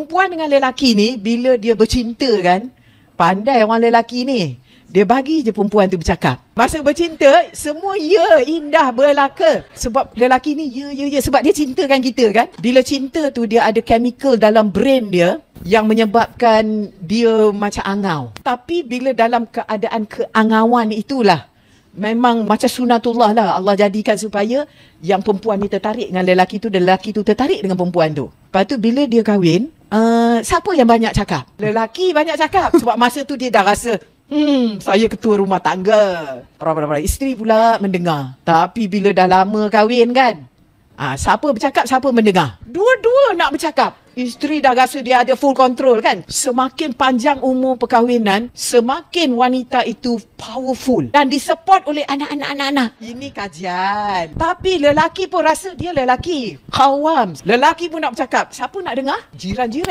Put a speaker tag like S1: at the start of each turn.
S1: perempuan dengan lelaki ni bila dia bercinta kan pandai orang lelaki ni dia bagi je perempuan tu bercakap masa bercinta semua ya indah berlaka sebab lelaki ni ya ya ya sebab dia cintakan kita kan bila cinta tu dia ada chemical dalam brain dia yang menyebabkan dia macam angau tapi bila dalam keadaan keangauan itulah Memang macam sunatullah lah Allah jadikan supaya Yang perempuan ni tertarik dengan lelaki tu Dan lelaki tu tertarik dengan perempuan tu Lepas tu bila dia kahwin uh, siapa yang banyak cakap? Lelaki banyak cakap sebab masa tu dia dah rasa Hmm, saya ketua rumah tangga. Ramai-ramai isteri pula mendengar. Tapi bila dah lama kahwin kan, ah, siapa bercakap, siapa mendengar. Dua-dua nak bercakap. Isteri dah rasa dia ada full control kan? Semakin panjang umur perkahwinan, semakin wanita itu powerful dan disupport oleh anak-anak-anak-anak. Ini kajian. Tapi lelaki pun rasa dia lelaki. Kawam. Lelaki pun nak bercakap. Siapa nak dengar? Jiran-jiran.